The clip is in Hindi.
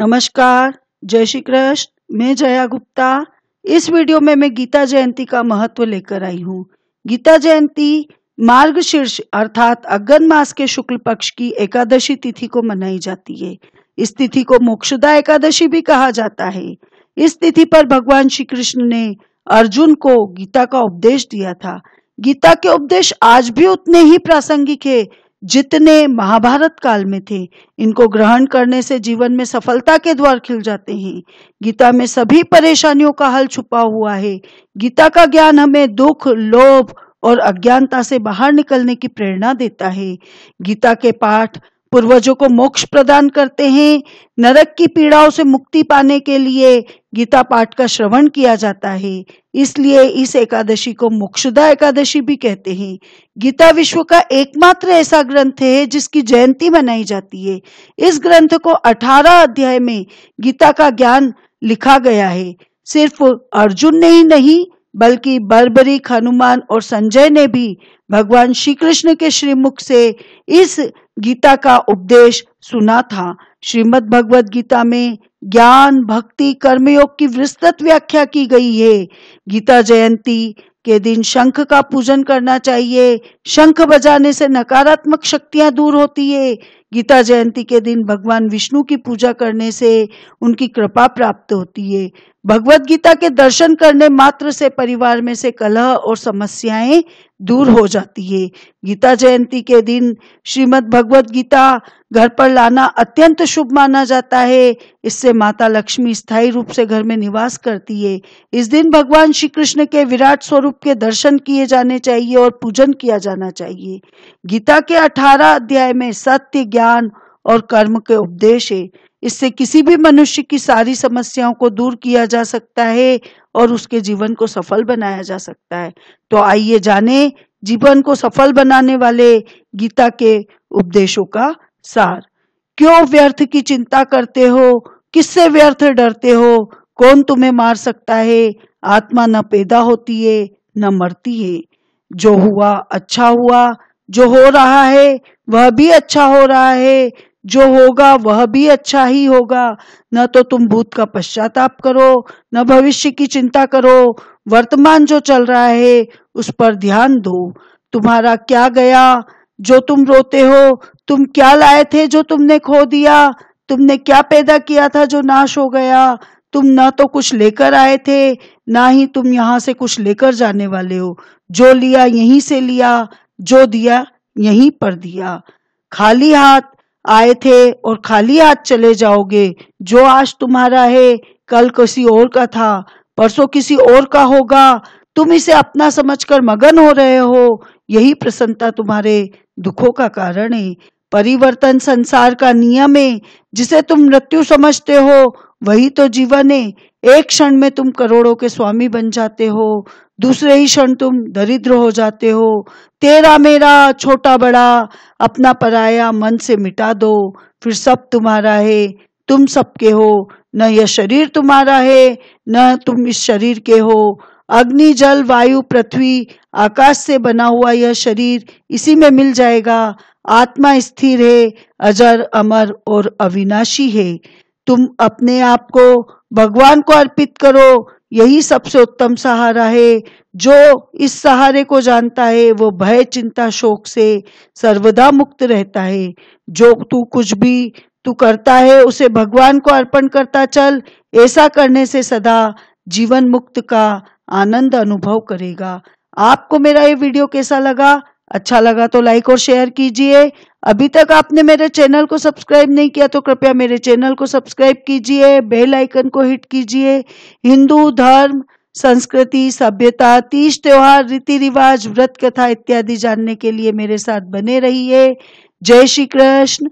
नमस्कार जय श्री कृष्ण मैं जया गुप्ता इस वीडियो में मैं गीता जयंती का महत्व लेकर आई हूँ गीता जयंती मार्ग शीर्ष अर्थात अगन मास के शुक्ल पक्ष की एकादशी तिथि को मनाई जाती है इस तिथि को मोक्षदा एकादशी भी कहा जाता है इस तिथि पर भगवान श्री कृष्ण ने अर्जुन को गीता का उपदेश दिया था गीता के उपदेश आज भी उतने ही प्रासंगिक है जितने महाभारत काल में थे इनको ग्रहण करने से जीवन में सफलता के द्वार खिल जाते हैं गीता में सभी परेशानियों का हल छुपा हुआ है गीता का ज्ञान हमें दुख लोभ और अज्ञानता से बाहर निकलने की प्रेरणा देता है गीता के पाठ पूर्वजों को मोक्ष प्रदान करते हैं नरक की पीड़ाओं से मुक्ति पाने के लिए गीता पाठ का श्रवण किया जाता है इसलिए इस एकादशी को मुक्षुदा एकादशी भी कहते हैं गीता विश्व का एकमात्र ऐसा ग्रंथ है जिसकी जयंती मनाई जाती है इस ग्रंथ को 18 अध्याय में गीता का ज्ञान लिखा गया है सिर्फ अर्जुन ने ही नहीं बल्कि बर्बरी हनुमान और संजय ने भी भगवान श्री कृष्ण के श्रीमुख से इस गीता का उपदेश सुना था श्रीमद भगवद गीता में ज्ञान भक्ति कर्मयोग की विस्तृत व्याख्या की गई है गीता जयंती के दिन शंख का पूजन करना चाहिए शंख बजाने से नकारात्मक शक्तियां दूर होती है गीता जयंती के दिन भगवान विष्णु की पूजा करने से उनकी कृपा प्राप्त होती है भगवत गीता के दर्शन करने मात्र से परिवार में से कलह और समस्याएं दूर हो जाती है गीता जयंती के दिन श्रीमद् भगवत गीता घर पर लाना अत्यंत शुभ माना जाता है इससे माता लक्ष्मी स्थायी रूप से घर में निवास करती है इस दिन भगवान श्री कृष्ण के विराट स्वरूप के दर्शन किए जाने चाहिए और पूजन किया जाना चाहिए गीता के अठारह अध्याय में सत्य ज्ञान और कर्म के उपदेश है इससे किसी भी मनुष्य की सारी समस्याओं को दूर किया जा सकता है और उसके जीवन को सफल बनाया जा सकता है तो आइए जाने जीवन को सफल बनाने वाले गीता के उपदेशों का सार क्यों व्यर्थ की चिंता करते हो किससे व्यर्थ डरते हो कौन तुम्हें मार सकता है आत्मा न पैदा होती है न मरती है जो हुआ अच्छा हुआ जो हो रहा है वह भी अच्छा हो रहा है जो होगा वह भी अच्छा ही होगा न तो तुम भूत का पश्चाताप करो न भविष्य की चिंता करो वर्तमान जो चल रहा है उस पर ध्यान दो तुम्हारा क्या गया जो तुम रोते हो तुम क्या लाए थे जो तुमने खो दिया तुमने क्या पैदा किया था जो नाश हो गया तुम ना तो कुछ लेकर आए थे ना ही तुम यहाँ से कुछ लेकर जाने वाले हो जो लिया यहीं से लिया जो दिया यहीं पर दिया खाली हाथ आए थे और खाली हाथ चले जाओगे जो आज तुम्हारा है कल किसी और का था परसों किसी और का होगा तुम इसे अपना समझकर मगन हो रहे हो यही प्रसन्नता तुम्हारे दुखों का कारण है परिवर्तन संसार का नियम है जिसे तुम मृत्यु समझते हो वही तो जीवन है एक क्षण में तुम करोड़ों के स्वामी बन जाते हो दूसरे ही क्षण तुम दरिद्र हो जाते हो तेरा मेरा छोटा बड़ा अपना पराया मन से मिटा दो फिर सब तुम्हारा है तुम सबके हो न यह शरीर तुम्हारा है न तुम इस शरीर के हो अग्नि जल वायु पृथ्वी आकाश से बना हुआ यह शरीर इसी में मिल जाएगा आत्मा स्थिर है अजर अमर और अविनाशी है तुम अपने आप को भगवान को अर्पित करो यही सबसे उत्तम सहारा है जो इस सहारे को जानता है वो भय चिंता शोक से सर्वदा मुक्त रहता है जो तू कुछ भी तू करता है उसे भगवान को अर्पण करता चल ऐसा करने से सदा जीवन मुक्त का आनंद अनुभव करेगा आपको मेरा ये वीडियो कैसा लगा अच्छा लगा तो लाइक और शेयर कीजिए अभी तक आपने मेरे चैनल को सब्सक्राइब नहीं किया तो कृपया मेरे चैनल को सब्सक्राइब कीजिए बेल आइकन को हिट कीजिए हिंदू धर्म संस्कृति सभ्यता तीज त्योहार रीति रिवाज व्रत कथा इत्यादि जानने के लिए मेरे साथ बने रहिए जय श्री कृष्ण